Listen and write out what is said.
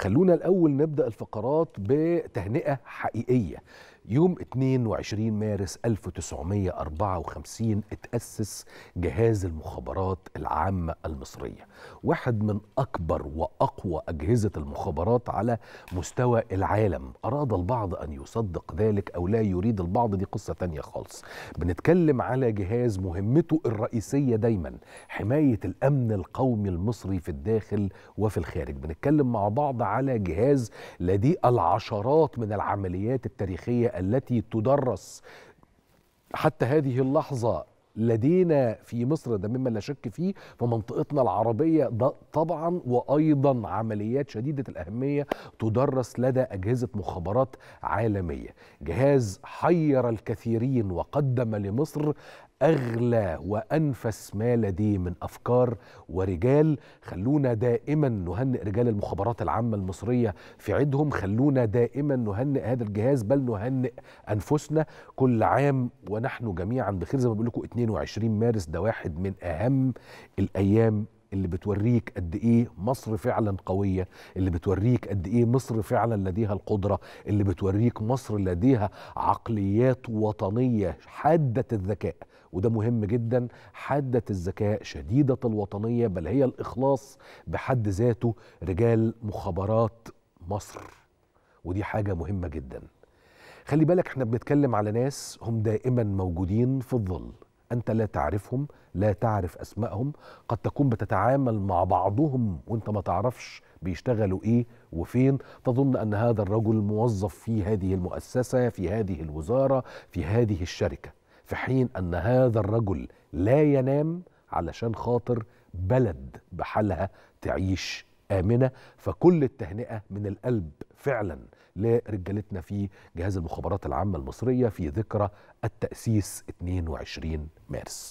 خلونا الأول نبدأ الفقرات بتهنئة حقيقية يوم 22 مارس 1954 اتأسس جهاز المخابرات العامة المصرية واحد من أكبر وأقوى أجهزة المخابرات على مستوى العالم أراد البعض أن يصدق ذلك أو لا يريد البعض دي قصة تانية خالص بنتكلم على جهاز مهمته الرئيسية دايما حماية الأمن القومي المصري في الداخل وفي الخارج بنتكلم مع بعض على جهاز لديه العشرات من العمليات التاريخية التي تدرس حتى هذه اللحظة لدينا في مصر ده مما لا شك فيه فمنطقتنا العربية ده طبعا وأيضا عمليات شديدة الأهمية تدرس لدى أجهزة مخابرات عالمية جهاز حير الكثيرين وقدم لمصر أغلى وأنفس ما لديه من أفكار ورجال خلونا دائما نهنئ رجال المخابرات العامة المصرية في عيدهم خلونا دائما نهنئ هذا الجهاز بل نهنئ أنفسنا كل عام ونحن جميعا بخير زي ما بقول لكم 22 مارس ده واحد من أهم الأيام اللي بتوريك قد ايه مصر فعلا قويه اللي بتوريك قد ايه مصر فعلا لديها القدره اللي بتوريك مصر لديها عقليات وطنيه حاده الذكاء وده مهم جدا حاده الذكاء شديده الوطنيه بل هي الاخلاص بحد ذاته رجال مخابرات مصر ودي حاجه مهمه جدا خلي بالك احنا بنتكلم على ناس هم دائما موجودين في الظل أنت لا تعرفهم لا تعرف أسمائهم قد تكون بتتعامل مع بعضهم وأنت ما تعرفش بيشتغلوا إيه وفين تظن أن هذا الرجل موظف في هذه المؤسسة في هذه الوزارة في هذه الشركة في حين أن هذا الرجل لا ينام علشان خاطر بلد بحالها تعيش امنه فكل التهنئه من القلب فعلا لرجالتنا في جهاز المخابرات العامه المصريه في ذكرى التاسيس 22 مارس